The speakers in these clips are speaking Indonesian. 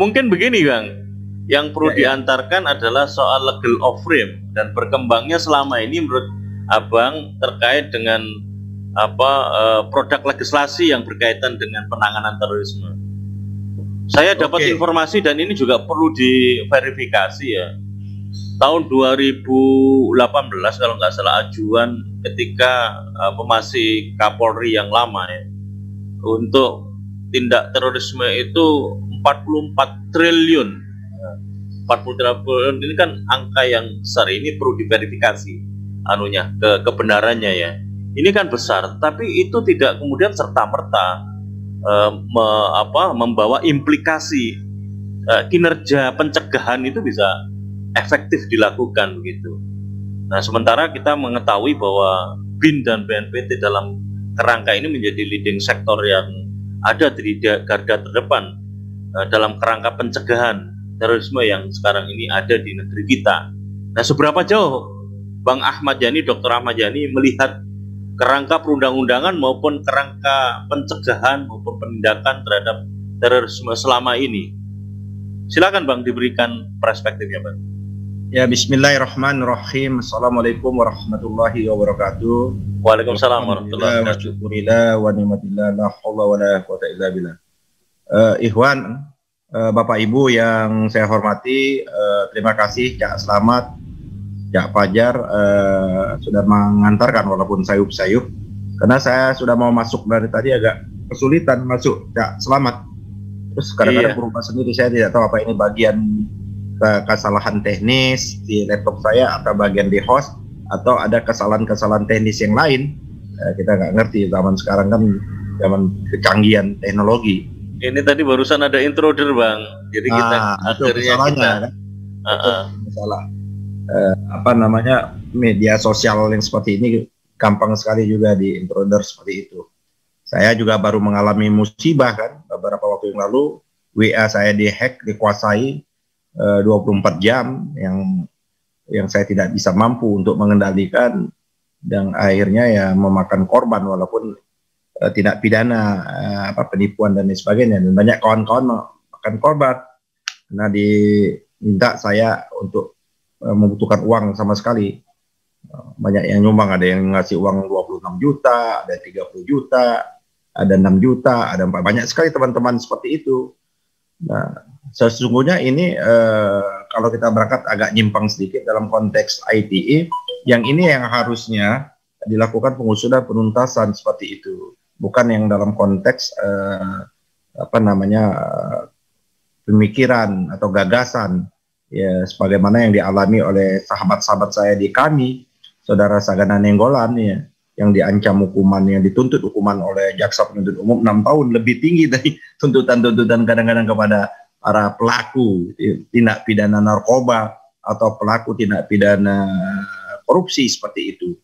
mungkin begini bang, yang perlu ya, ya. diantarkan adalah soal legal of frame dan berkembangnya selama ini menurut Abang terkait dengan apa uh, produk legislasi yang berkaitan dengan penanganan terorisme. Saya dapat okay. informasi dan ini juga perlu diverifikasi ya. Tahun 2018 kalau nggak salah ajuan ketika uh, eh, masih Kapolri yang lama ya untuk tindak terorisme itu 44 triliun. 40 triliun ini kan angka yang besar. Ini perlu diverifikasi anunya ke kebenarannya ya. Ini kan besar, tapi itu tidak kemudian serta merta uh, eh, me, apa, membawa implikasi uh, kinerja pencegahan itu bisa efektif dilakukan begitu. Nah, sementara kita mengetahui bahwa BIN dan BNPT dalam kerangka ini menjadi leading sektor yang ada di garda terdepan Eh, dalam kerangka pencegahan terorisme yang sekarang ini ada di negeri kita. Nah, seberapa jauh Bang Ahmad Yani, Dr. Ahmad Yani melihat kerangka perundang-undangan maupun kerangka pencegahan maupun penindakan terhadap terorisme selama ini. Silakan Bang diberikan perspektifnya Bang. Ya Bismillahirrahmanirrahim. Assalamualaikum warahmatullahi wabarakatuh. Waalaikumsalam warahmatullahi wabarakatuh. Wa ni'matillah la haula wa la quwata illa billah uh, Ikhwan, uh, Bapak Ibu yang saya hormati, uh, terima kasih Cak Selamat, Cak Fajar uh, sudah mengantarkan walaupun sayup-sayup. Karena saya sudah mau masuk dari tadi agak kesulitan masuk Cak Selamat. Terus kadang-kadang iya. berubah sendiri saya tidak tahu apa ini bagian kesalahan teknis di laptop saya atau bagian di host atau ada kesalahan-kesalahan teknis yang lain kita nggak ngerti zaman sekarang kan zaman kecanggihan teknologi ini tadi barusan ada intruder bang jadi nah, kita ah, akhirnya kita kan? uh -uh. masalah uh, apa namanya media sosial yang seperti ini gampang sekali juga di intruder seperti itu saya juga baru mengalami musibah kan beberapa waktu yang lalu WA saya dihack dikuasai eh, uh, 24 jam yang yang saya tidak bisa mampu untuk mengendalikan dan akhirnya ya memakan korban walaupun uh, tindak pidana eh, apa penipuan dan lain sebagainya dan banyak kawan-kawan makan korban karena diminta saya untuk eh, membutuhkan uang sama sekali banyak yang nyumbang ada yang ngasih uang 26 juta ada 30 juta ada 6 juta ada 4 banyak sekali teman-teman seperti itu nah sesungguhnya ini uh, kalau kita berangkat agak nyimpang sedikit dalam konteks ITE, yang ini yang harusnya dilakukan pengusulan penuntasan seperti itu bukan yang dalam konteks eh, apa namanya eh, pemikiran atau gagasan ya sebagaimana yang dialami oleh sahabat-sahabat saya di kami saudara Sagana Nenggolan ya yang diancam hukuman yang dituntut hukuman oleh jaksa penuntut umum 6 tahun lebih tinggi dari tuntutan-tuntutan kadang-kadang kepada para pelaku tindak pidana narkoba atau pelaku tindak pidana korupsi seperti itu.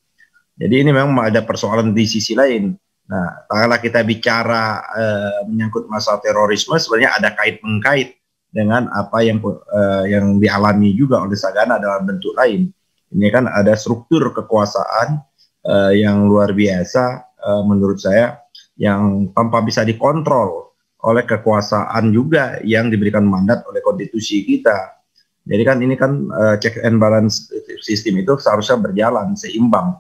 Jadi ini memang ada persoalan di sisi lain Nah, kalau kita bicara e, menyangkut masalah terorisme, sebenarnya ada kait mengkait dengan apa yang e, yang dialami juga oleh Sagana dalam bentuk lain. Ini kan ada struktur kekuasaan e, yang luar biasa e, menurut saya yang tanpa bisa dikontrol oleh kekuasaan juga yang diberikan mandat oleh konstitusi kita. Jadi kan ini kan e, check and balance sistem itu seharusnya berjalan seimbang,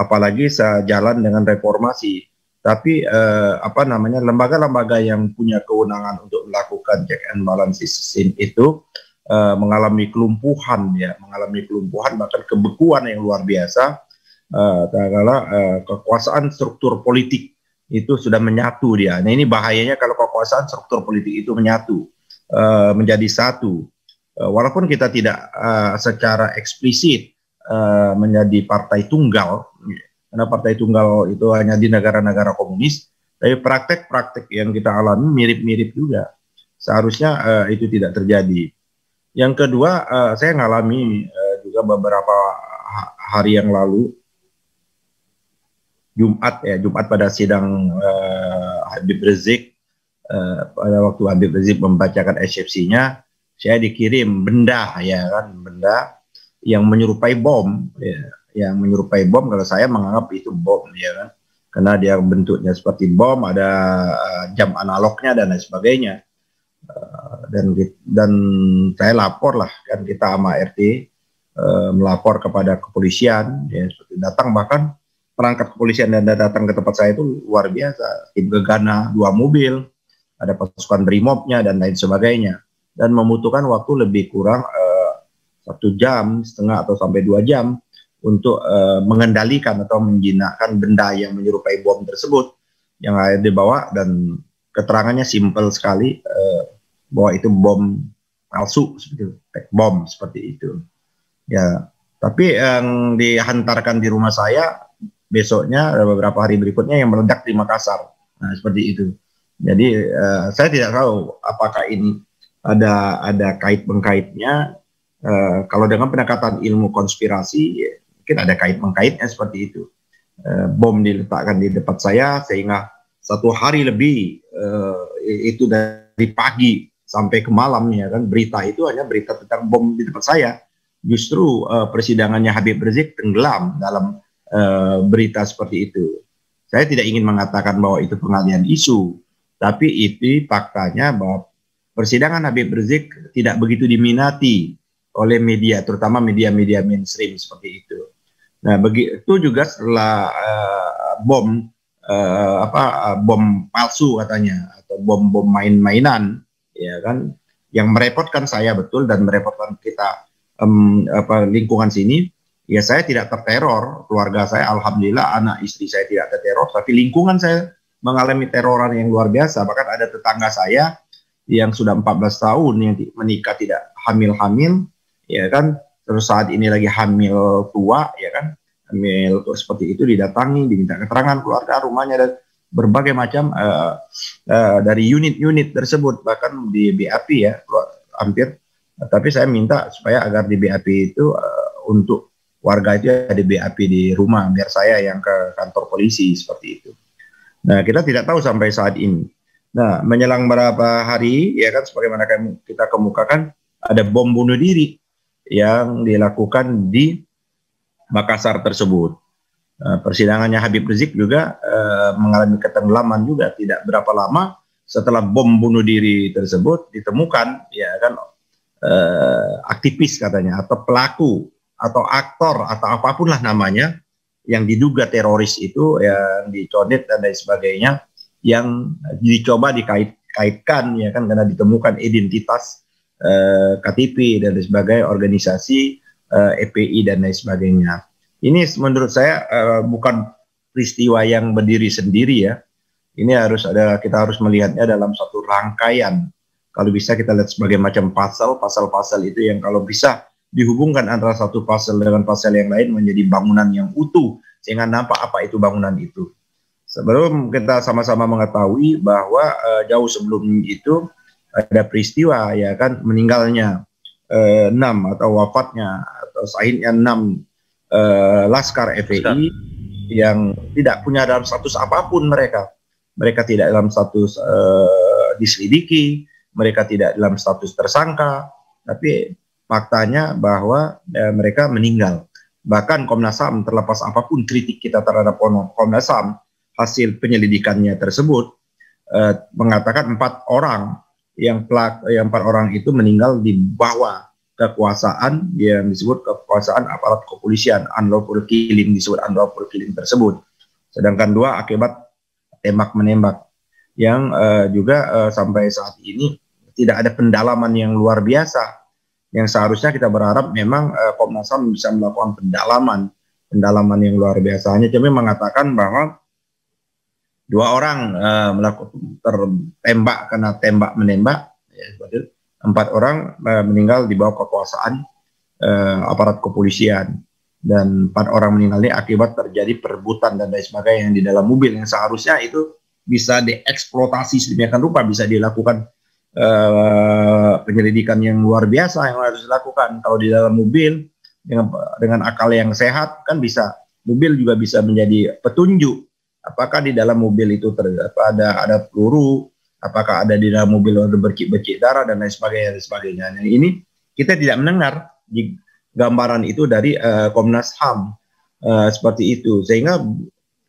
apalagi sejalan dengan reformasi tapi eh, apa namanya lembaga-lembaga yang punya kewenangan untuk melakukan check and balance system itu eh, mengalami kelumpuhan ya mengalami kelumpuhan bahkan kebekuan yang luar biasa eh, karena eh, kekuasaan struktur politik itu sudah menyatu dia nah ini bahayanya kalau kekuasaan struktur politik itu menyatu eh, menjadi satu eh, walaupun kita tidak eh, secara eksplisit eh, menjadi partai tunggal karena partai tunggal itu hanya di negara-negara komunis. Tapi praktek-praktek yang kita alami mirip-mirip juga. Seharusnya uh, itu tidak terjadi. Yang kedua, uh, saya ngalami uh, juga beberapa hari yang lalu Jumat ya Jumat pada sidang uh, Habib Rizik uh, pada waktu Habib Rizik membacakan eksepsinya saya dikirim benda ya kan benda yang menyerupai bom ya yang menyerupai bom kalau saya menganggap itu bom ya kan karena dia bentuknya seperti bom ada eh, jam analognya dan lain sebagainya eh, dan dan saya lapor lah dan kita sama RT eh, melapor kepada kepolisian ya seperti datang bahkan perangkat kepolisian dan datang ke tempat saya itu luar biasa tim gegana dua mobil ada pasukan brimobnya dan lain sebagainya dan membutuhkan waktu lebih kurang satu jam setengah atau sampai dua jam untuk uh, mengendalikan atau menjinakkan benda yang menyerupai bom tersebut yang ada di bawah dan keterangannya simpel sekali uh, bahwa itu bom palsu seperti itu, bom seperti itu. Ya, tapi yang dihantarkan di rumah saya besoknya beberapa hari berikutnya yang meledak di Makassar. Nah, seperti itu. Jadi uh, saya tidak tahu apakah ini ada ada kait mengkaitnya uh, kalau dengan pendekatan ilmu konspirasi mungkin ada kait mengkaitnya seperti itu. E, bom diletakkan di depan saya sehingga satu hari lebih e, itu dari pagi sampai ke malam ya kan berita itu hanya berita tentang bom di depan saya. Justru e, persidangannya Habib Rizik tenggelam dalam e, berita seperti itu. Saya tidak ingin mengatakan bahwa itu pengalian isu, tapi itu faktanya bahwa persidangan Habib Rizik tidak begitu diminati oleh media, terutama media-media mainstream seperti itu. Nah, begitu juga setelah uh, bom uh, apa uh, bom palsu katanya atau bom-bom main-mainan ya kan yang merepotkan saya betul dan merepotkan kita um, apa lingkungan sini ya saya tidak terteror keluarga saya alhamdulillah anak istri saya tidak terteror tapi lingkungan saya mengalami teroran yang luar biasa bahkan ada tetangga saya yang sudah 14 tahun yang menikah tidak hamil-hamil ya kan terus saat ini lagi hamil tua ya kan email seperti itu didatangi, diminta keterangan keluarga rumahnya dan berbagai macam uh, uh, dari unit-unit tersebut bahkan di BAP ya hampir tapi saya minta supaya agar di BAP itu uh, untuk warga itu ada BAP di rumah biar saya yang ke kantor polisi seperti itu. Nah, kita tidak tahu sampai saat ini. Nah, menyelang berapa hari ya kan sebagaimana kita kemukakan ada bom bunuh diri yang dilakukan di Makassar tersebut. Eh, persidangannya Habib Rizik juga eh, mengalami ketenggelaman juga tidak berapa lama setelah bom bunuh diri tersebut ditemukan ya kan eh, aktivis katanya atau pelaku atau aktor atau apapun lah namanya yang diduga teroris itu yang dicodet dan lain sebagainya yang dicoba dikaitkan ya kan karena ditemukan identitas eh, KTP dan lain sebagainya organisasi EPI eh, dan lain sebagainya. Ini menurut saya eh, bukan peristiwa yang berdiri sendiri ya. Ini harus ada kita harus melihatnya dalam satu rangkaian. Kalau bisa kita lihat sebagai macam pasal, pasal-pasal itu yang kalau bisa dihubungkan antara satu pasal dengan pasal yang lain menjadi bangunan yang utuh sehingga nampak apa itu bangunan itu. Sebelum kita sama-sama mengetahui bahwa uh, jauh sebelum itu ada peristiwa ya kan meninggalnya eh, atau wafatnya atau sahihnya enam eh, laskar FPI yang tidak punya dalam status apapun mereka. Mereka tidak dalam status eh, diselidiki, mereka tidak dalam status tersangka, tapi faktanya bahwa eh, mereka meninggal. Bahkan Komnas HAM terlepas apapun kritik kita terhadap Komnas HAM, hasil penyelidikannya tersebut eh, mengatakan empat orang yang plak yang empat orang itu meninggal di bawah kekuasaan yang disebut kekuasaan aparat kepolisian unlawful killing disebut unlawful killing tersebut sedangkan dua akibat tembak menembak yang uh, juga uh, sampai saat ini tidak ada pendalaman yang luar biasa yang seharusnya kita berharap memang uh, Komnas HAM bisa melakukan pendalaman pendalaman yang luar biasa hanya kami mengatakan bahwa dua orang uh, eh, melakukan tertembak karena tembak menembak ya, empat orang uh, meninggal di bawah kekuasaan uh, aparat kepolisian dan empat orang meninggal ini akibat terjadi perebutan dan lain sebagainya yang di dalam mobil yang seharusnya itu bisa dieksploitasi sedemikian rupa bisa dilakukan Uh, penyelidikan yang luar biasa yang harus dilakukan kalau di dalam mobil dengan dengan akal yang sehat kan bisa mobil juga bisa menjadi petunjuk apakah di dalam mobil itu ter, ada ada peluru, apakah ada di dalam mobil ada berkik-berkik darah dan lain sebagainya dan sebagainya. nah, ini kita tidak mendengar di gambaran itu dari uh, Komnas HAM uh, seperti itu sehingga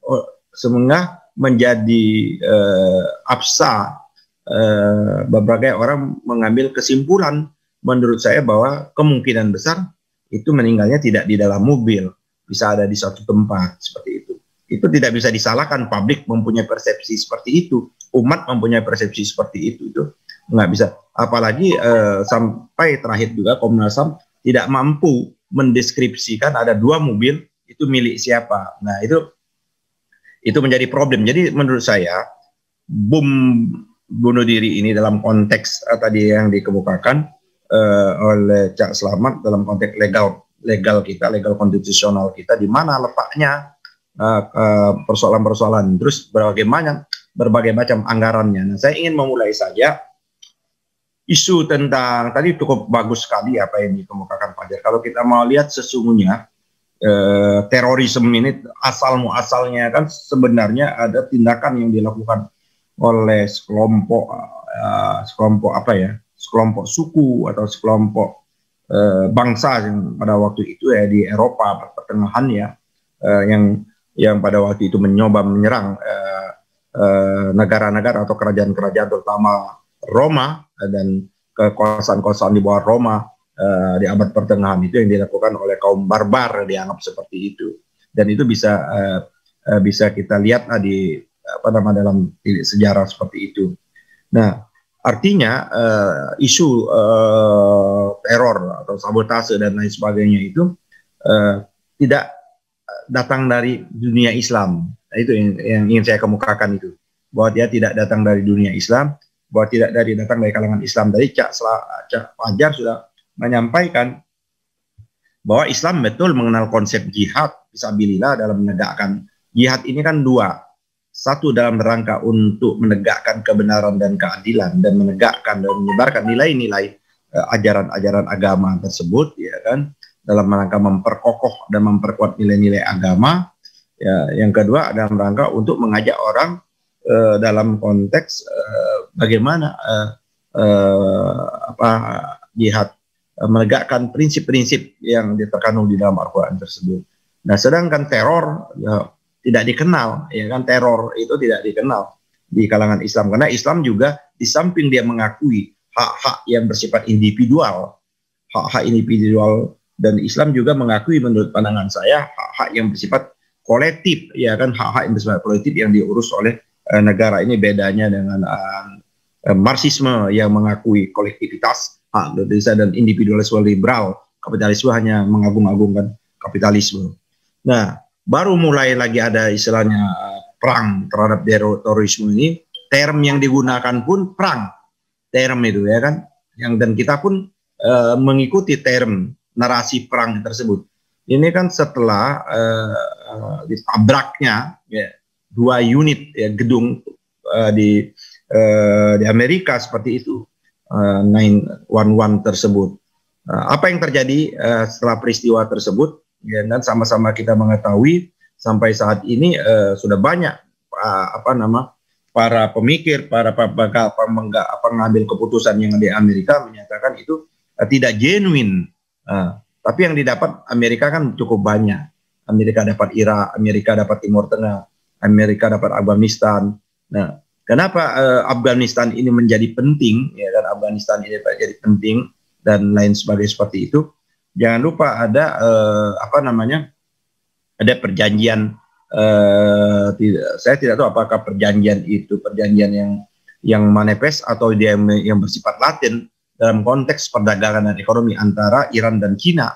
oh, semengah menjadi uh, absa uh, berbagai orang mengambil kesimpulan menurut saya bahwa kemungkinan besar itu meninggalnya tidak di dalam mobil bisa ada di suatu tempat seperti itu itu tidak bisa disalahkan publik mempunyai persepsi seperti itu umat mempunyai persepsi seperti itu itu nggak bisa apalagi eh, sampai terakhir juga Komnas Ham tidak mampu mendeskripsikan ada dua mobil itu milik siapa nah itu itu menjadi problem jadi menurut saya bom bunuh diri ini dalam konteks eh, tadi yang dikemukakan eh, oleh Cak selamat dalam konteks legal legal kita legal konstitusional kita di mana letaknya Eh, eh, persoalan-persoalan terus berbagai macam berbagai macam anggarannya. Nah, saya ingin memulai saja isu tentang tadi cukup bagus sekali apa yang dikemukakan Fajar. Kalau kita mau lihat sesungguhnya eh, terorisme ini asal muasalnya kan sebenarnya ada tindakan yang dilakukan oleh sekelompok uh, sekelompok apa ya sekelompok suku atau sekelompok uh, bangsa yang pada waktu itu ya di Eropa pertengahan ya uh, yang yang pada waktu itu mencoba menyerang negara-negara eh, eh, atau kerajaan-kerajaan terutama Roma dan kekuasaan-kekuasaan di bawah Roma eh, di abad pertengahan itu yang dilakukan oleh kaum barbar dianggap seperti itu dan itu bisa eh, eh, bisa kita lihat ah, di apa nama dalam sejarah seperti itu. Nah artinya uh, isu uh, teror atau sabotase dan lain sebagainya itu uh, tidak datang dari dunia Islam. itu yang, yang ingin saya kemukakan itu. Bahwa dia tidak datang dari dunia Islam, bahwa tidak dari datang dari kalangan Islam. Dari Cak, Cak Fajar sudah menyampaikan bahwa Islam betul mengenal konsep jihad, fisabilillah dalam menegakkan jihad ini kan dua. Satu dalam rangka untuk menegakkan kebenaran dan keadilan dan menegakkan dan menyebarkan nilai-nilai eh, ajaran-ajaran agama tersebut ya kan dalam rangka memperkokoh dan memperkuat nilai-nilai agama. Ya, yang kedua dalam rangka untuk mengajak orang uh, dalam konteks uh, bagaimana uh, uh, apa jihad uh, menegakkan prinsip-prinsip yang terkandung di dalam Al-Qur'an tersebut. Nah, sedangkan teror ya, tidak dikenal, ya kan teror itu tidak dikenal di kalangan Islam karena Islam juga di samping dia mengakui hak-hak yang bersifat individual, hak-hak individual dan Islam juga mengakui menurut pandangan saya hak-hak yang bersifat kolektif ya kan hak-hak yang bersifat kolektif yang diurus oleh uh, negara ini bedanya dengan uh, Marxisme yang mengakui kolektivitas hak desa dan individualisme liberal kapitalisme hanya mengagung-agungkan kapitalisme. Nah baru mulai lagi ada istilahnya perang terhadap terorisme ini term yang digunakan pun perang term itu ya kan yang dan kita pun uh, mengikuti term narasi perang tersebut. Ini kan setelah uh, uh, ditabraknya ya, dua unit ya, gedung uh, di uh, di Amerika seperti itu uh, 911 tersebut. Uh, apa yang terjadi uh, setelah peristiwa tersebut? Ya, dan sama-sama kita mengetahui sampai saat ini uh, sudah banyak uh, apa nama para pemikir, para pengambil keputusan yang di Amerika menyatakan itu uh, tidak genuine Uh, tapi yang didapat Amerika kan cukup banyak. Amerika dapat Irak, Amerika dapat Timur Tengah, Amerika dapat Afghanistan. Nah, kenapa uh, Afghanistan ini menjadi penting? Ya dan Afghanistan ini menjadi penting dan lain sebagainya seperti itu. Jangan lupa ada uh, apa namanya? Ada perjanjian Uh, eh, tidak, saya tidak tahu apakah perjanjian itu perjanjian yang yang manifest atau dia yang bersifat latin dalam konteks perdagangan dan ekonomi antara Iran dan China.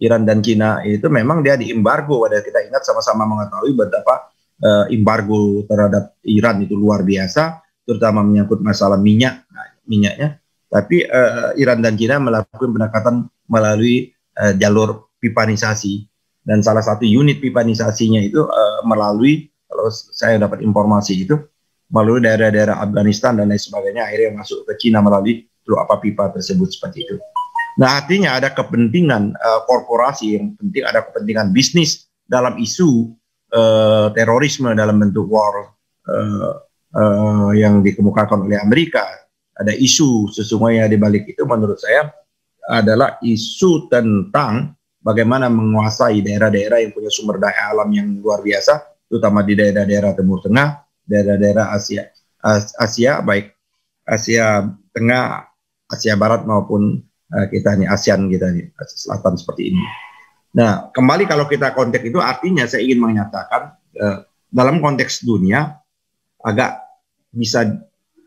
Iran dan China itu memang dia diembargo. Padahal kita ingat sama-sama mengetahui betapa uh, embargo terhadap Iran itu luar biasa, terutama menyangkut masalah minyak, nah, minyaknya. Tapi uh, Iran dan China melakukan pendekatan melalui uh, jalur pipanisasi dan salah satu unit pipanisasinya itu uh, melalui kalau saya dapat informasi itu melalui daerah-daerah Afghanistan dan lain sebagainya akhirnya masuk ke Cina melalui blok apa pipa tersebut seperti itu. Nah artinya ada kepentingan uh, korporasi yang penting ada kepentingan bisnis dalam isu uh, terorisme dalam bentuk war uh, uh, yang dikemukakan oleh Amerika. Ada isu sesungguhnya di balik itu menurut saya adalah isu tentang bagaimana menguasai daerah-daerah yang punya sumber daya alam yang luar biasa, terutama di daerah-daerah Timur Tengah, daerah-daerah Asia Asia baik Asia Tengah Asia Barat maupun uh, kita nih ASEAN kita nih Asia Selatan seperti ini. Nah, kembali kalau kita konteks itu artinya saya ingin menyatakan uh, dalam konteks dunia agak bisa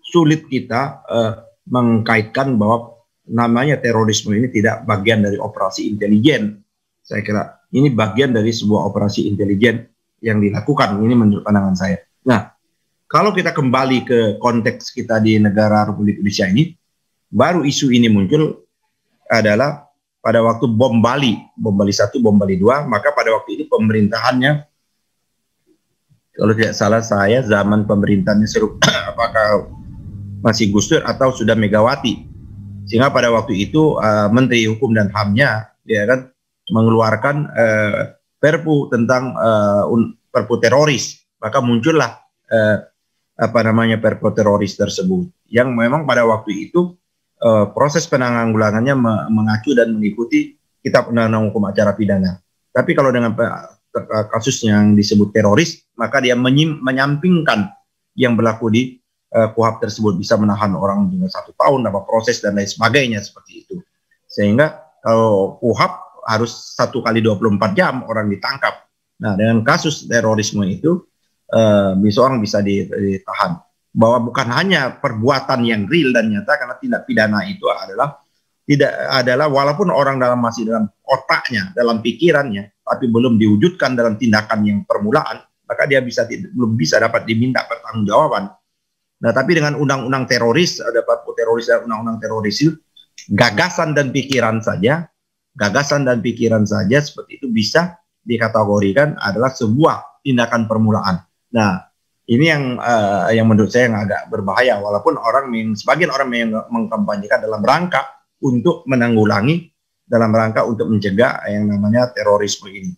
sulit kita uh, mengkaitkan bahwa namanya terorisme ini tidak bagian dari operasi intelijen. Saya kira ini bagian dari sebuah operasi intelijen yang dilakukan. Ini menurut pandangan saya. Nah, kalau kita kembali ke konteks kita di negara Republik Indonesia ini, baru isu ini muncul adalah pada waktu bom Bali, bom Bali satu, bom Bali dua, maka pada waktu itu pemerintahannya kalau tidak salah saya zaman pemerintahnya serupa apakah masih Gus Dur atau sudah Megawati. Sehingga pada waktu itu uh, Menteri Hukum dan HAM-nya ya kan mengeluarkan uh, perpu tentang uh, perpu teroris. Maka muncullah uh, apa namanya perpu teroris tersebut yang memang pada waktu itu uh, proses penanggulangannya mengacu dan mengikuti kitab undang-undang hukum acara pidana. Tapi kalau dengan eh, eh, kasus yang disebut teroris, maka dia menyim, menyampingkan yang berlaku di uh, kuhab tersebut bisa menahan orang dengan satu tahun apa proses dan lain sebagainya seperti itu. Sehingga kalau kuhab harus satu kali 24 jam orang ditangkap. Nah dengan kasus terorisme itu uh, bisa orang bisa ditahan bahwa bukan hanya perbuatan yang real dan nyata karena tindak pidana itu adalah tidak adalah walaupun orang dalam masih dalam otaknya, dalam pikirannya, tapi belum diwujudkan dalam tindakan yang permulaan, maka dia bisa belum bisa dapat diminta pertanggungjawaban. Nah, tapi dengan undang-undang teroris, ada perpu teroris dan undang-undang teroris itu gagasan dan pikiran saja, gagasan dan pikiran saja seperti itu bisa dikategorikan adalah sebuah tindakan permulaan. Nah, ini yang uh, yang menurut saya yang agak berbahaya walaupun orang sebagian orang yang mengkampanyekan dalam rangka untuk menanggulangi dalam rangka untuk mencegah yang namanya terorisme ini.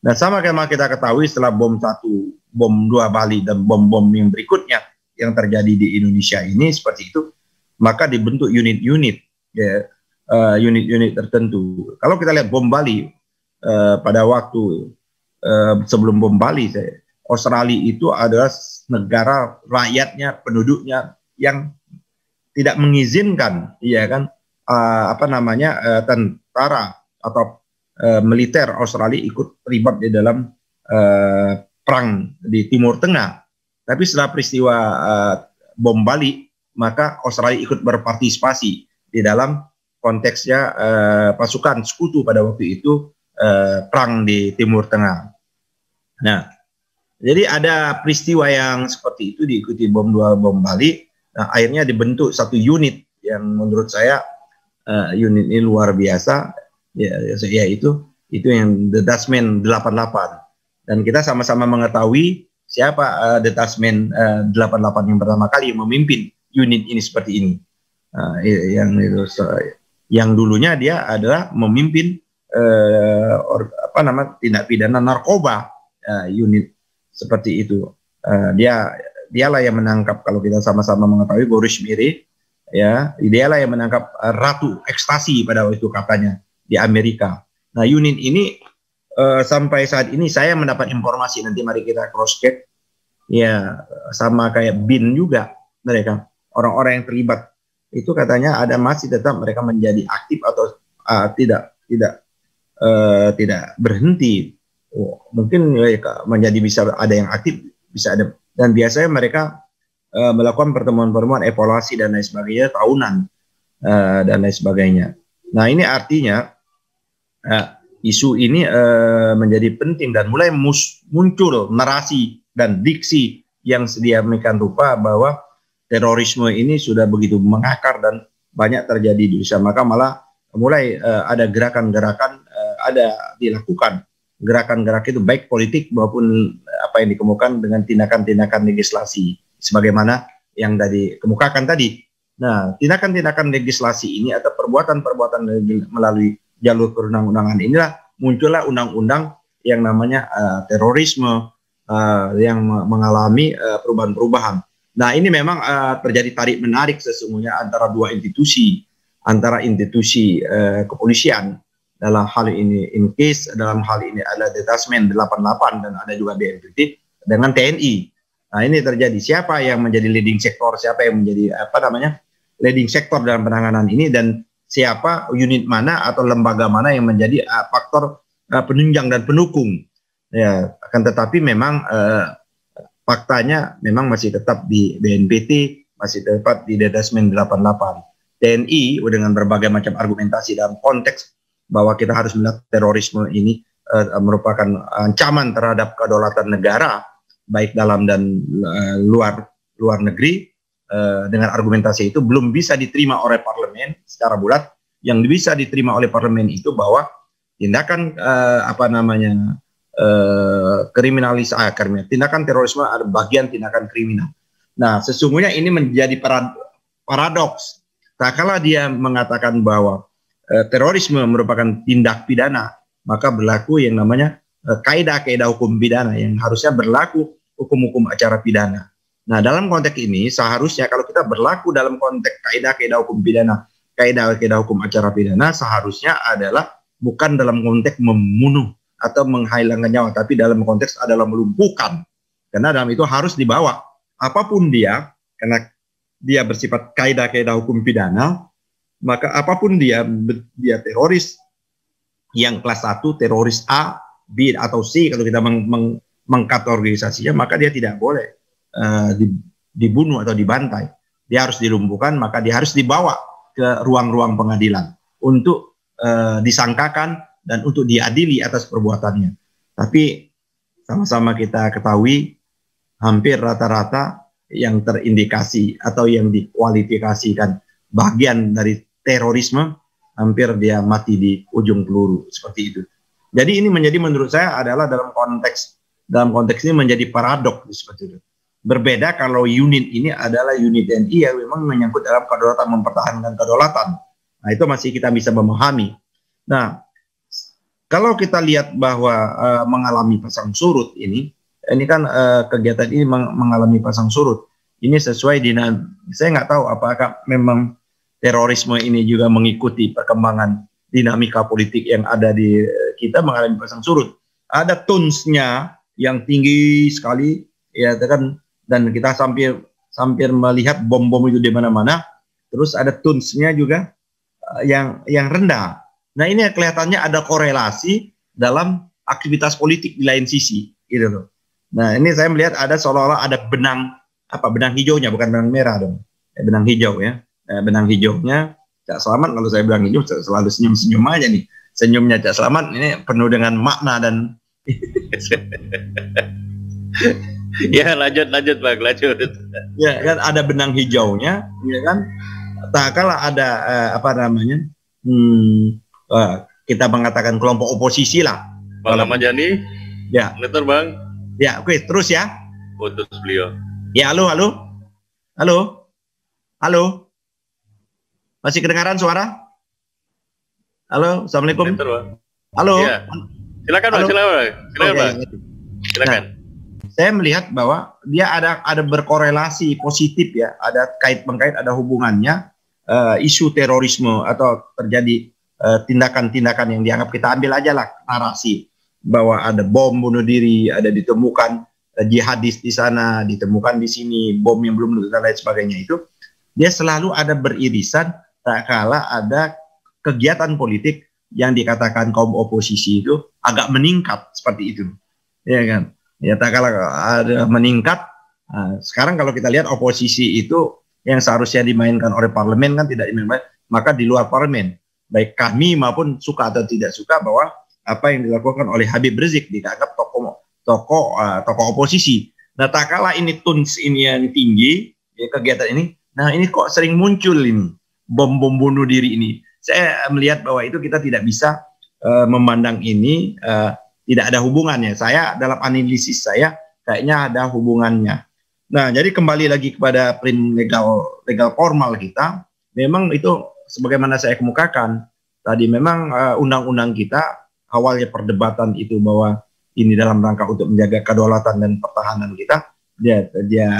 Nah sama kayak kita ketahui setelah bom satu, bom dua Bali dan bom-bom yang berikutnya yang terjadi di Indonesia ini seperti itu, maka dibentuk unit-unit, ya, unit eh, unit-unit tertentu. Kalau kita lihat bom Bali uh, pada waktu uh, sebelum bom Bali, saya, Australia itu adalah negara rakyatnya, penduduknya yang tidak mengizinkan, ya kan, uh, apa namanya uh, tentara atau uh, militer Australia ikut terlibat di dalam uh, perang di Timur Tengah. Tapi setelah peristiwa uh, bom Bali, maka Australia ikut berpartisipasi di dalam konteksnya uh, pasukan Sekutu pada waktu itu uh, perang di Timur Tengah. Nah, jadi ada peristiwa yang seperti itu diikuti bom dua bom Bali. Nah, akhirnya dibentuk satu unit yang menurut saya uh, unit ini luar biasa. Ya, ya, ya itu itu yang detasmen 88. Dan kita sama-sama mengetahui siapa uh, detasmen uh, 88 yang pertama kali memimpin unit ini seperti ini. Uh, yang itu yang dulunya dia adalah memimpin uh, or, apa nama tindak pidana narkoba uh, unit seperti itu. Uh, dia dialah yang menangkap kalau kita sama-sama mengetahui Boris Miri ya dialah yang menangkap uh, ratu ekstasi pada waktu itu katanya di Amerika. Nah unit ini uh, sampai saat ini saya mendapat informasi nanti mari kita cross check ya sama kayak bin juga mereka orang-orang yang terlibat itu katanya ada masih tetap mereka menjadi aktif atau uh, tidak tidak uh, tidak berhenti oh, mungkin mereka eh, menjadi bisa ada yang aktif bisa ada dan biasanya mereka uh, melakukan pertemuan-pertemuan evaluasi dan lain sebagainya tahunan uh, dan lain sebagainya. Nah ini artinya uh, isu ini uh, menjadi penting dan mulai mus muncul narasi dan diksi yang sedemikian rupa bahwa terorisme ini sudah begitu mengakar dan banyak terjadi di Indonesia maka malah mulai uh, ada gerakan-gerakan uh, ada dilakukan gerakan gerak itu baik politik maupun eh, apa yang dikemukakan dengan tindakan-tindakan legislasi sebagaimana yang tadi kemukakan tadi. Nah, tindakan-tindakan legislasi ini atau perbuatan-perbuatan melalui jalur perundang-undangan inilah muncullah undang-undang yang namanya uh, terorisme uh, yang mengalami perubahan-perubahan. Nah, ini memang uh, terjadi tarik menarik sesungguhnya antara dua institusi, antara institusi uh, kepolisian dalam hal ini in case dalam hal ini ada Detasmen 88 dan ada juga BNPT dengan TNI. Nah ini terjadi siapa yang menjadi leading sektor, siapa yang menjadi apa namanya leading sektor dalam penanganan ini dan siapa unit mana atau lembaga mana yang menjadi uh, faktor uh, penunjang dan pendukung. Ya, akan tetapi memang uh, faktanya memang masih tetap di BNPT, masih tetap di detasmen 88. TNI dengan berbagai macam argumentasi dalam konteks bahwa kita harus melihat terorisme ini uh, merupakan ancaman terhadap kedaulatan negara baik dalam dan uh, luar luar negeri uh, dengan argumentasi itu belum bisa diterima oleh parlemen secara bulat yang bisa diterima oleh parlemen itu bahwa tindakan uh, apa namanya uh, kriminalis ah, kriminal tindakan terorisme ada bagian tindakan kriminal nah sesungguhnya ini menjadi paradoks tak kalah dia mengatakan bahwa Eh, terorisme merupakan tindak pidana, maka berlaku yang namanya eh, kaidah-kaidah hukum pidana yang harusnya berlaku hukum-hukum acara pidana. Nah, dalam konteks ini seharusnya kalau kita berlaku dalam konteks kaidah-kaidah hukum pidana, kaidah-kaidah hukum acara pidana seharusnya adalah bukan dalam konteks membunuh atau menghilangkan nyawa, tapi dalam konteks adalah melumpuhkan. Karena dalam itu harus dibawa apapun dia karena dia bersifat kaidah-kaidah hukum pidana, maka apapun dia dia teroris yang kelas 1 teroris A, B atau C kalau kita meng, meng, mengkategorisasinya maka dia tidak boleh uh, dibunuh atau dibantai. Dia harus dilumpuhkan maka dia harus dibawa ke ruang-ruang pengadilan untuk uh, disangkakan dan untuk diadili atas perbuatannya. Tapi sama-sama kita ketahui hampir rata-rata yang terindikasi atau yang dikualifikasikan bagian dari terorisme hampir dia mati di ujung peluru seperti itu. Jadi ini menjadi menurut saya adalah dalam konteks dalam konteks ini menjadi paradok seperti itu. Berbeda kalau unit ini adalah unit NI yang memang menyangkut dalam kedaulatan mempertahankan kedaulatan. Nah itu masih kita bisa memahami. Nah kalau kita lihat bahwa e, mengalami pasang surut ini, ini kan e, kegiatan ini mengalami pasang surut. Ini sesuai dengan saya nggak tahu apakah memang terorisme ini juga mengikuti perkembangan dinamika politik yang ada di eh, kita mengalami pasang surut. Ada tunsnya yang tinggi sekali, ya kan, dan kita sampai sambil melihat bom-bom itu di mana-mana. Terus ada tunsnya juga eh, yang yang rendah. Nah ini kelihatannya ada korelasi dalam aktivitas politik di lain sisi, gitu loh. Nah ini saya melihat ada seolah-olah ada benang apa benang hijaunya bukan benang merah dong, eh, benang hijau ya eh, benang hijaunya Cak Selamat kalau saya bilang hijau selalu senyum-senyum aja nih senyumnya Cak Selamat ini penuh dengan makna dan ya lanjut lanjut bang lanjut ya kan ada benang hijaunya ya kan tak kalah ada eh, apa namanya hmm, eh, kita mengatakan kelompok oposisi lah Pak Lama ya Leter bang ya oke terus ya putus beliau ya halo halo halo halo masih kedengaran suara? Halo, assalamualaikum. Halo. Ya. Silakan, Halo. Silakan, Pak. Silakan, Silakan. Nah, saya melihat bahwa dia ada ada berkorelasi positif ya, ada kait mengkait, ada hubungannya uh, isu terorisme atau terjadi eh, tindakan-tindakan uh, yang dianggap kita ambil aja lah narasi bahwa ada bom bunuh diri, ada ditemukan uh, jihadis di sana, ditemukan di sini bom yang belum dan lain sebagainya itu dia selalu ada beririsan tak kalah ada kegiatan politik yang dikatakan kaum oposisi itu agak meningkat seperti itu, ya kan? Ya tak kalah ada meningkat. Nah, sekarang kalau kita lihat oposisi itu yang seharusnya dimainkan oleh parlemen kan tidak dimainkan, maka di luar parlemen baik kami maupun suka atau tidak suka bahwa apa yang dilakukan oleh Habib Rizik dianggap tokoh tokoh uh, tokoh oposisi. Nah tak kalah ini tuns ini yang tinggi ya, kegiatan ini, nah ini kok sering muncul ini bom bom bunuh diri ini. Saya melihat bahwa itu kita tidak bisa uh, memandang ini uh, tidak ada hubungannya. Saya dalam analisis saya kayaknya ada hubungannya. Nah, jadi kembali lagi kepada print legal legal formal kita, memang itu sebagaimana saya kemukakan tadi memang eh, undang-undang uh, kita awalnya perdebatan itu bahwa ini dalam rangka untuk menjaga kedaulatan dan pertahanan kita, dia dia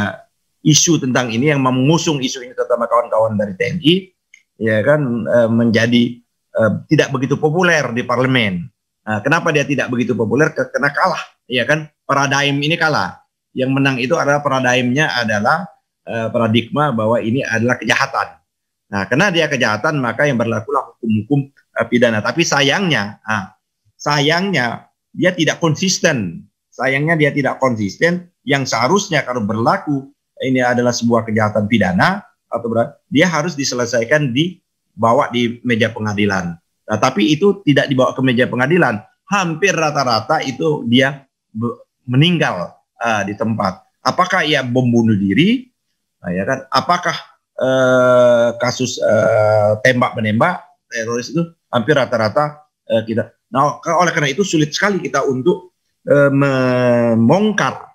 isu tentang ini yang mengusung isu ini terutama kawan-kawan dari TNI ya kan e, menjadi e, tidak begitu populer di parlemen. Nah, kenapa dia tidak begitu populer? Karena kalah, ya kan? Paradigm ini kalah. Yang menang itu adalah paradigmnya adalah e, paradigma bahwa ini adalah kejahatan. Nah, karena dia kejahatan maka yang berlakulah hukum-hukum pidana. Tapi sayangnya, sayangnya dia tidak konsisten. Sayangnya dia tidak konsisten. Yang seharusnya kalau berlaku ini adalah sebuah kejahatan pidana, atau berat, dia harus diselesaikan di dibawa di meja pengadilan. Nah, tapi itu tidak dibawa ke meja pengadilan. Hampir rata-rata itu dia meninggal uh, di tempat. Apakah ia bom bunuh diri? Nah, ya kan? Apakah uh, kasus uh, tembak menembak teroris itu hampir rata-rata uh, kita. Nah, oleh karena itu sulit sekali kita untuk uh, membongkar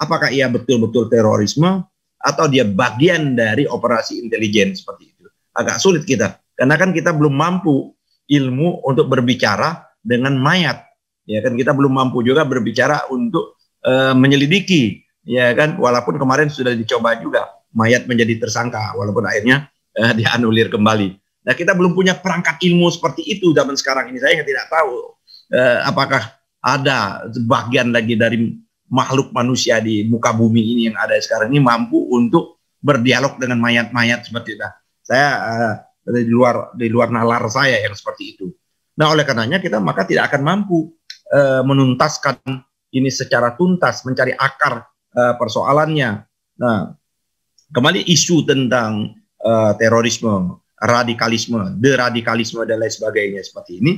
apakah ia betul-betul terorisme atau dia bagian dari operasi intelijen seperti itu. Agak sulit kita karena kan kita belum mampu ilmu untuk berbicara dengan mayat. Ya kan kita belum mampu juga berbicara untuk e, menyelidiki ya kan walaupun kemarin sudah dicoba juga mayat menjadi tersangka walaupun akhirnya e, dianulir kembali. Nah kita belum punya perangkat ilmu seperti itu zaman sekarang ini saya tidak tahu e, apakah ada bagian lagi dari makhluk manusia di muka bumi ini yang ada sekarang ini mampu untuk berdialog dengan mayat-mayat seperti itu. Saya uh, eh, di luar di luar nalar saya yang seperti itu. Nah, oleh karenanya kita maka tidak akan mampu uh, menuntaskan ini secara tuntas, mencari akar uh, persoalannya. Nah, kembali isu tentang uh, terorisme, radikalisme, deradikalisme dan lain sebagainya seperti ini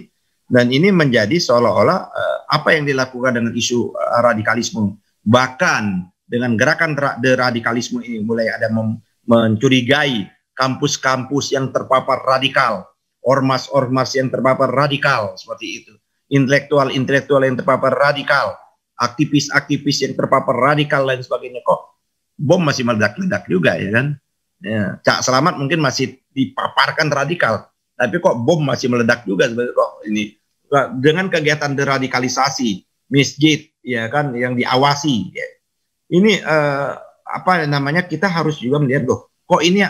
dan ini menjadi seolah-olah uh, apa yang dilakukan dengan isu uh, radikalisme bahkan dengan gerakan deradikalisme ini mulai ada mencurigai kampus-kampus yang terpapar radikal, ormas-ormas yang terpapar radikal seperti itu, intelektual-intelektual yang terpapar radikal, aktivis-aktivis yang terpapar radikal lain sebagainya kok bom masih meledak-ledak juga ya kan? Ya. Cak Selamat mungkin masih dipaparkan radikal, tapi kok bom masih meledak juga sebenarnya kok ini dengan kegiatan deradikalisasi masjid ya kan yang diawasi ya. ini eh, apa namanya kita harus juga melihat loh kok ini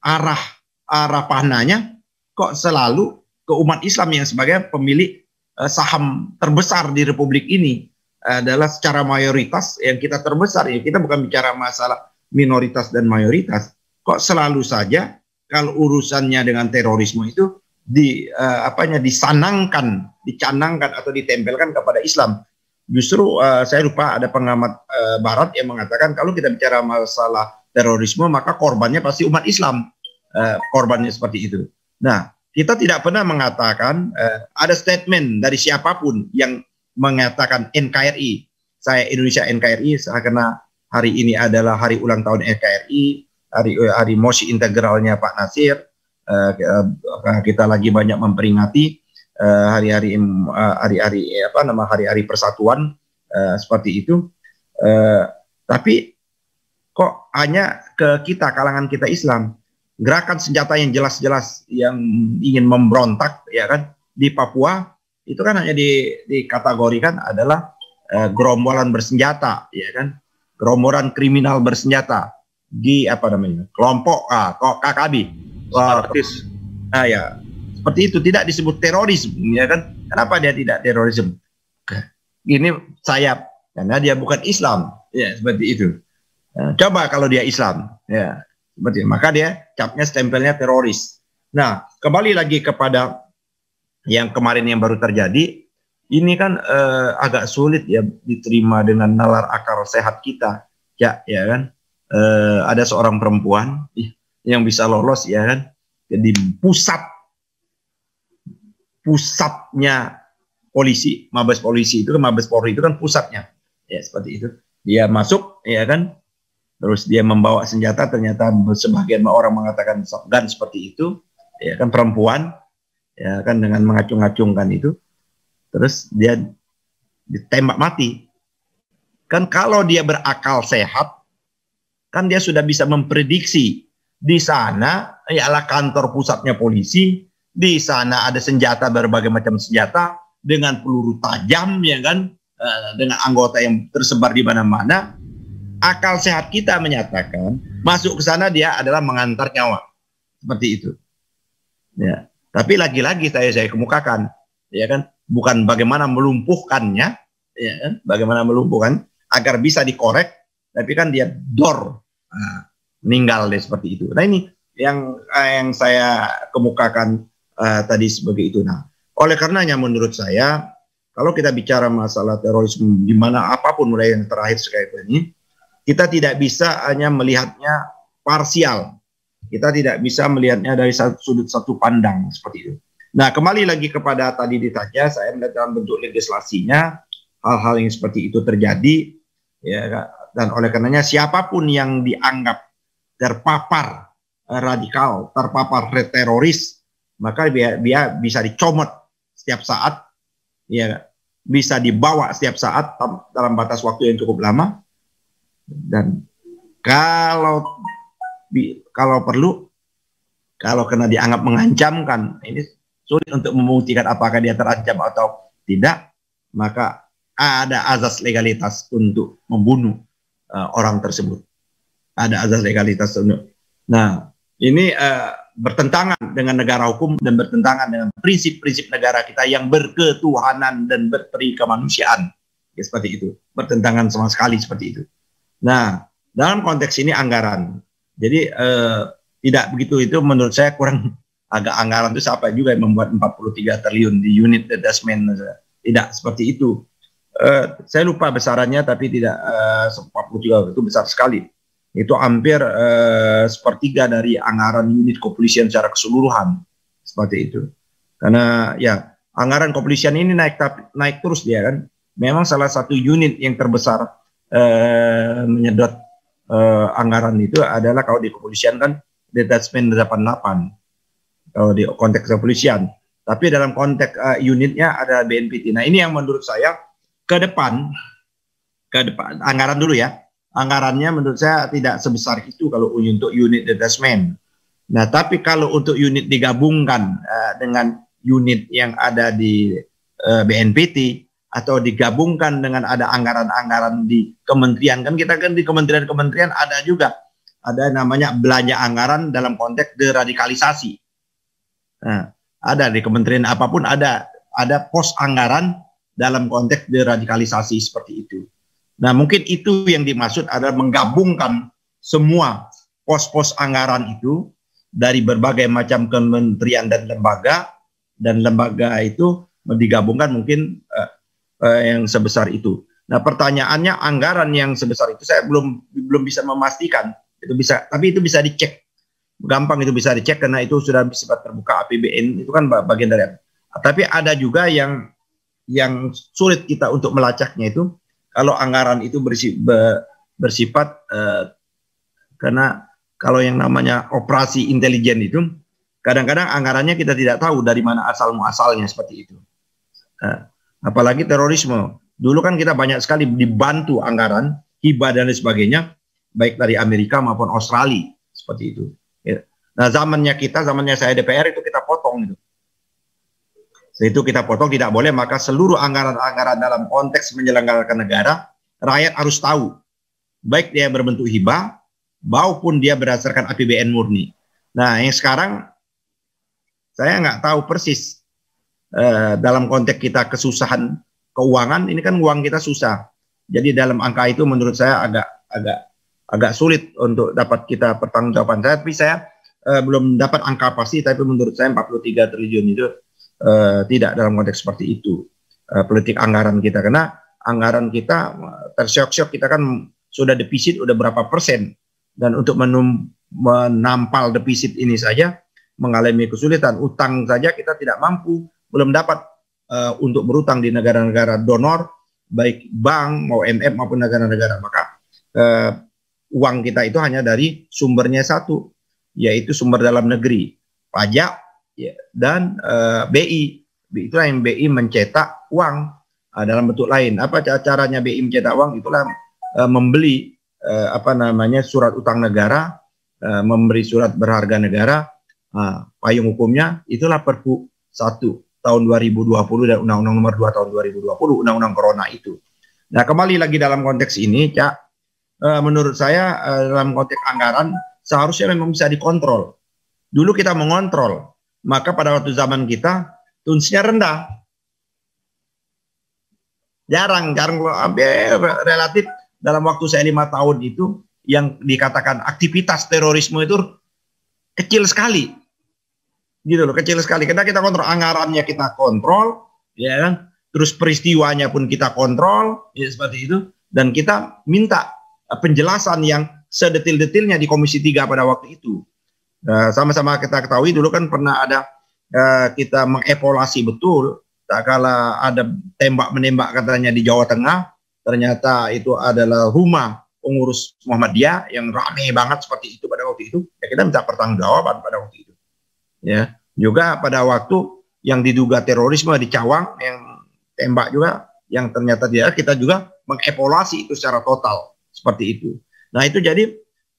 arah arah panahnya kok selalu ke umat Islam yang sebagai pemilik eh, saham terbesar di republik ini eh, adalah secara mayoritas yang kita terbesar ya kita bukan bicara masalah minoritas dan mayoritas kok selalu saja kalau urusannya dengan terorisme itu di uh, apanya disanangkan, dicanangkan atau ditempelkan kepada Islam. Justru uh, saya lupa ada pengamat uh, barat yang mengatakan kalau kita bicara masalah terorisme maka korbannya pasti umat Islam. Uh, korbannya seperti itu. Nah, kita tidak pernah mengatakan uh, ada statement dari siapapun yang mengatakan NKRI. Saya Indonesia NKRI karena hari ini adalah hari ulang tahun NKRI, hari hari mosi integralnya Pak Nasir uh, kita lagi banyak memperingati eh, hari-hari uh, hari-hari uh, apa nama hari-hari persatuan uh, seperti itu uh, tapi kok hanya ke kita kalangan kita Islam gerakan senjata yang jelas-jelas yang ingin memberontak ya kan di Papua itu kan hanya di, dikategorikan adalah uh, gerombolan bersenjata ya kan gerombolan kriminal bersenjata di apa namanya kelompok ah, KKB artis. nah ya, seperti itu tidak disebut terorisme, ya kan? Kenapa dia tidak terorisme? Ini sayap karena dia bukan Islam, ya seperti itu. Nah, coba kalau dia Islam, ya seperti itu. maka dia capnya stempelnya teroris. Nah kembali lagi kepada yang kemarin yang baru terjadi, ini kan eh, agak sulit ya diterima dengan nalar akal sehat kita, ya, ya kan? Eh, ada seorang perempuan, ih, yang bisa lolos ya kan. Jadi pusat pusatnya polisi, mabes polisi itu kan mabes polri itu kan pusatnya. Ya seperti itu. Dia masuk ya kan. Terus dia membawa senjata ternyata sebagian orang mengatakan shotgun seperti itu. Ya kan perempuan ya kan dengan mengacung-acungkan itu. Terus dia ditembak mati. Kan kalau dia berakal sehat kan dia sudah bisa memprediksi di sana ialah kantor pusatnya polisi, di sana ada senjata berbagai macam senjata dengan peluru tajam ya kan eh, dengan anggota yang tersebar di mana-mana. Akal sehat kita menyatakan masuk ke sana dia adalah mengantar nyawa seperti itu. Ya, tapi lagi-lagi saya saya kemukakan, ya kan, bukan bagaimana melumpuhkannya, ya kan, bagaimana melumpuhkan agar bisa dikorek, tapi kan dia dor. Nah, meninggal deh seperti itu. Nah ini yang eh, yang saya kemukakan uh, tadi sebagai itu. Nah oleh karenanya menurut saya kalau kita bicara masalah terorisme di mana apapun mulai yang terakhir sekali ini kita tidak bisa hanya melihatnya parsial. Kita tidak bisa melihatnya dari satu sudut satu pandang seperti itu. Nah, kembali lagi kepada tadi ditanya, saya melihat dalam bentuk legislasinya hal-hal yang seperti itu terjadi ya dan oleh karenanya siapapun yang dianggap terpapar eh, radikal, terpapar teroris, maka dia, dia bisa dicomot setiap saat, ya bisa dibawa setiap saat dalam batas waktu yang cukup lama. Dan kalau kalau perlu, kalau kena dianggap mengancamkan, ini sulit untuk membuktikan apakah dia terancam atau tidak, maka ada azas legalitas untuk membunuh uh, orang tersebut ada azas legalitas tunduk. Nah, ini uh, bertentangan dengan negara hukum dan bertentangan dengan prinsip-prinsip negara kita yang berketuhanan dan berperi kemanusiaan. Ya, seperti itu. Bertentangan sama sekali seperti itu. Nah, dalam konteks ini anggaran. Jadi uh, tidak begitu itu menurut saya kurang agak anggaran itu sampai juga yang membuat 43 triliun di unit detachment tidak seperti itu. Uh, saya lupa besarannya tapi tidak uh, 43 itu besar sekali itu hampir uh, sepertiga dari anggaran unit kepolisian secara keseluruhan seperti itu. Karena ya anggaran kepolisian ini naik tapi naik terus dia kan. Memang salah satu unit yang terbesar uh, menyedot uh, anggaran itu adalah kalau di kepolisian kan detachment 88 kalau di konteks kepolisian. Tapi dalam konteks uh, unitnya ada BNPT. Nah ini yang menurut saya ke depan, ke depan anggaran dulu ya anggarannya menurut saya tidak sebesar itu kalau untuk unit detachment. Nah, tapi kalau untuk unit digabungkan uh, dengan unit yang ada di uh, eh, BNPT atau digabungkan dengan ada anggaran-anggaran di kementerian kan kita kan di kementerian-kementerian ada juga ada namanya belanja anggaran dalam konteks deradikalisasi. Nah, ada di kementerian apapun ada ada pos anggaran dalam konteks deradikalisasi seperti itu. Nah, mungkin itu yang dimaksud adalah menggabungkan semua pos-pos anggaran itu dari berbagai macam kementerian dan lembaga dan lembaga itu digabungkan mungkin uh, uh, yang sebesar itu. Nah, pertanyaannya anggaran yang sebesar itu saya belum belum bisa memastikan. Itu bisa tapi itu bisa dicek. Gampang itu bisa dicek karena itu sudah bersifat terbuka APBN itu kan bagian dari. Tapi ada juga yang yang sulit kita untuk melacaknya itu kalau anggaran itu bersifat eh, karena kalau yang namanya operasi intelijen itu kadang-kadang anggarannya kita tidak tahu dari mana asal muasalnya seperti itu. Eh, apalagi terorisme. Dulu kan kita banyak sekali dibantu anggaran, hibah dan lain sebagainya, baik dari Amerika maupun Australia seperti itu. Ya, nah zamannya kita, zamannya saya DPR itu kita potong itu. Setelah itu kita potong tidak boleh, maka seluruh anggaran-anggaran dalam konteks menyelenggarakan negara, rakyat harus tahu. Baik dia berbentuk hibah, maupun dia berdasarkan APBN murni. Nah, yang sekarang saya nggak tahu persis eh, dalam konteks kita kesusahan keuangan, ini kan uang kita susah. Jadi dalam angka itu menurut saya agak agak agak sulit untuk dapat kita pertanggungjawaban. Tapi saya eh, belum dapat angka pasti, tapi menurut saya 43 triliun itu uh, tidak dalam konteks seperti itu uh, politik anggaran kita karena anggaran kita eh, tersyok-syok kita kan sudah defisit udah berapa persen dan untuk menum, menampal defisit ini saja mengalami kesulitan utang saja kita tidak mampu belum dapat uh, untuk berutang di negara-negara donor baik bank mau NF maupun negara-negara maka uh, uang kita itu hanya dari sumbernya satu yaitu sumber dalam negeri pajak Ya dan uh, eh, BI. itu yang BI mencetak uang uh, dalam bentuk lain. Apa caranya BI mencetak uang? Itulah uh, membeli uh, apa namanya surat utang negara, uh, memberi surat berharga negara. Uh, payung hukumnya itulah Perpu satu tahun 2020 dan Undang-Undang Nomor 2 tahun 2020, Undang-Undang Corona itu. Nah, kembali lagi dalam konteks ini, Cak, uh, menurut saya uh, dalam konteks anggaran seharusnya memang bisa dikontrol. Dulu kita mengontrol maka pada waktu zaman kita tunsnya rendah. Jarang, jarang relatif dalam waktu saya lima tahun itu yang dikatakan aktivitas terorisme itu kecil sekali. Gitu loh, kecil sekali. Karena kita kontrol anggarannya kita kontrol, ya kan? Terus peristiwanya pun kita kontrol, ya seperti itu. Dan kita minta penjelasan yang sedetil-detilnya di Komisi 3 pada waktu itu. Eh, sama-sama kita ketahui dulu kan pernah ada eh, kita mengevaluasi betul tak kala ada tembak menembak katanya di Jawa Tengah ternyata itu adalah rumah pengurus Muhammadiyah yang rame banget seperti itu pada waktu itu ya kita minta pertanggungjawaban pada waktu itu ya juga pada waktu yang diduga terorisme di Cawang yang tembak juga yang ternyata dia kita juga mengevaluasi itu secara total seperti itu nah itu jadi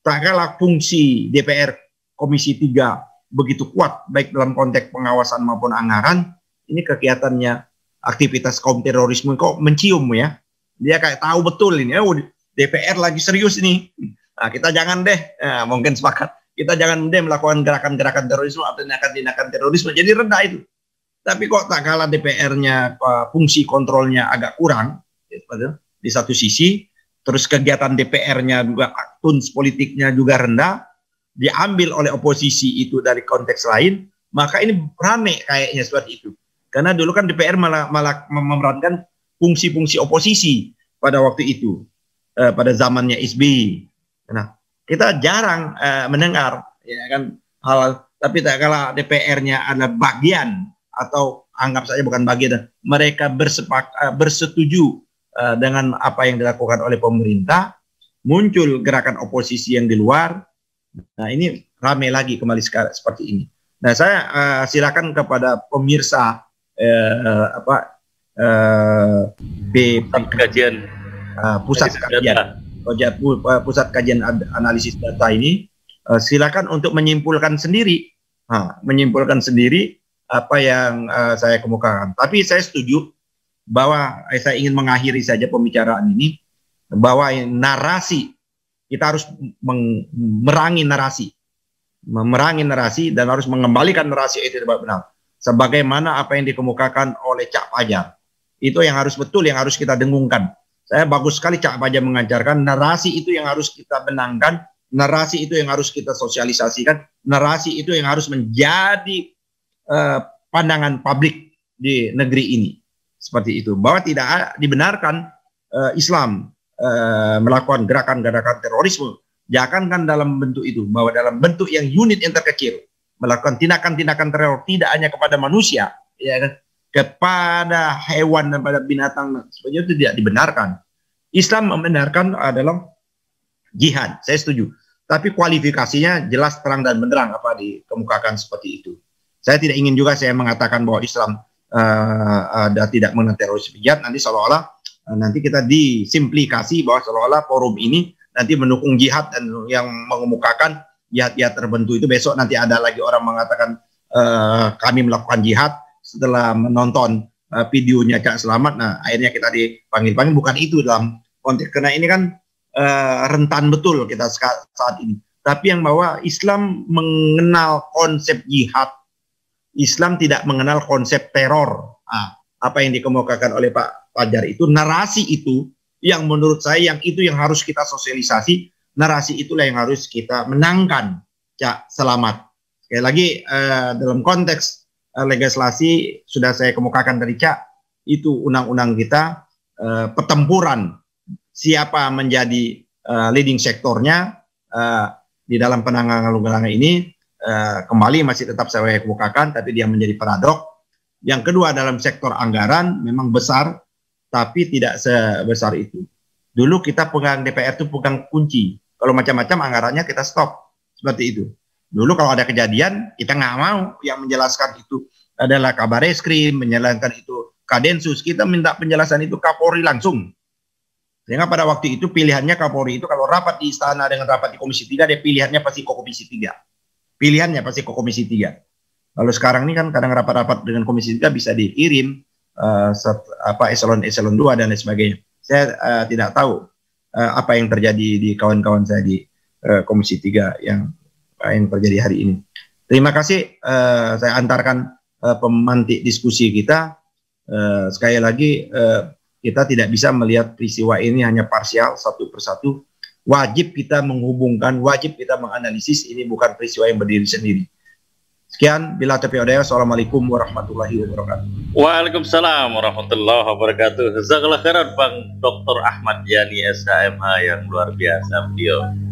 tak kala fungsi DPR Komisi 3 begitu kuat baik dalam konteks pengawasan maupun anggaran, ini kegiatannya aktivitas kaum terorisme kok mencium ya. Dia kayak tahu betul ini, oh, DPR lagi serius ini. Nah, kita jangan deh, nah, mungkin sepakat, kita jangan deh melakukan gerakan-gerakan terorisme atau tindakan-tindakan terorisme. Jadi rendah itu. Tapi kok tak kalah DPR-nya eh, fungsi kontrolnya agak kurang gitu. di satu sisi, terus kegiatan DPR-nya juga tuns politiknya juga rendah, diambil oleh oposisi itu dari konteks lain, maka ini rame kayaknya seperti itu. Karena dulu kan DPR malah, malah memerankan fungsi-fungsi oposisi pada waktu itu, eh, pada zamannya SBY. Nah, kita jarang eh, mendengar ya kan hal tapi tak kalah DPR-nya adalah bagian atau anggap saja bukan bagian mereka bersepak, eh, bersetuju eh, dengan apa yang dilakukan oleh pemerintah muncul gerakan oposisi yang di luar Nah ini rame lagi kembali sekarang seperti ini. Nah saya uh, silakan kepada pemirsa uh, apa uh, B, kajian uh, pusat kajian ah, pusat kajian eh, analisis data ini uh, silakan untuk menyimpulkan sendiri uh, menyimpulkan sendiri apa yang uh, saya kemukakan. Tapi saya setuju bahwa saya ingin mengakhiri saja pembicaraan ini bahwa narasi kita harus merangi narasi, memerangi narasi dan harus mengembalikan narasi itu tidak benar. Sebagaimana apa yang dikemukakan oleh Cak Pajar, Itu yang harus betul, yang harus kita dengungkan. Saya bagus sekali Cak Pajar mengajarkan narasi itu yang harus kita benangkan, narasi itu yang harus kita sosialisasikan, narasi itu yang harus menjadi uh, pandangan publik di negeri ini. Seperti itu. Bahwa tidak dibenarkan uh, Islam e, melakukan gerakan-gerakan terorisme. Jangankan dalam bentuk itu, bahwa dalam bentuk yang unit yang terkecil melakukan tindakan-tindakan teror tidak hanya kepada manusia, ya kan? kepada hewan dan pada binatang sebenarnya itu tidak dibenarkan. Islam membenarkan adalah jihad. Saya setuju. Tapi kualifikasinya jelas terang dan benderang apa dikemukakan seperti itu. Saya tidak ingin juga saya mengatakan bahwa Islam uh, ada tidak mengenai terorisme jihad nanti seolah-olah Eh, nanti kita disimplikasi bahwa seolah-olah forum ini nanti mendukung jihad dan yang mengemukakan jihad-jihad terbentuk itu besok nanti ada lagi orang mengatakan e, kami melakukan jihad setelah menonton e, videonya Cak Selamat nah akhirnya kita dipanggil-panggil bukan itu dalam konteks karena ini kan e, rentan betul kita saat ini tapi yang bahwa Islam mengenal konsep jihad Islam tidak mengenal konsep teror nah, apa yang dikemukakan oleh Pak Fajar itu narasi itu yang menurut saya yang itu yang harus kita sosialisasi narasi itulah yang harus kita menangkan Cak Selamat sekali lagi eh, dalam konteks eh, legislasi sudah saya kemukakan dari Cak itu undang-undang kita eh, pertempuran siapa menjadi eh, leading sektornya eh, di dalam penanganan gelanggang ini eh, kembali masih tetap saya kemukakan tapi dia menjadi paradok yang kedua dalam sektor anggaran memang besar tapi tidak sebesar itu. Dulu kita pegang DPR itu pegang kunci. Kalau macam-macam anggarannya kita stop. Seperti itu. Dulu kalau ada kejadian, kita nggak mau yang menjelaskan itu adalah kabar eskrim, menjelaskan itu kadensus. Kita minta penjelasan itu Kapolri langsung. Sehingga pada waktu itu pilihannya Kapolri itu kalau rapat di istana dengan rapat di Komisi 3, dia pilihannya pasti ke Komisi 3. Pilihannya pasti ke Komisi 3. Lalu sekarang ini kan kadang rapat-rapat dengan Komisi 3 bisa dikirim Eh, set, apa eselon eselon 2 dan lain sebagainya. Saya uh, tidak tahu uh, apa yang terjadi di kawan-kawan saya di uh, Komisi 3 yang uh, yang terjadi hari ini. Terima kasih uh, saya antarkan uh, pemantik diskusi kita. Uh, sekali lagi uh, kita tidak bisa melihat peristiwa ini hanya parsial satu persatu. Wajib kita menghubungkan, wajib kita menganalisis ini bukan peristiwa yang berdiri sendiri Sekian, bila tepi odaya, Assalamualaikum warahmatullahi wabarakatuh. Waalaikumsalam warahmatullahi wabarakatuh. Zagalah Bang Dr. Ahmad Yani SHMH yang luar biasa beliau.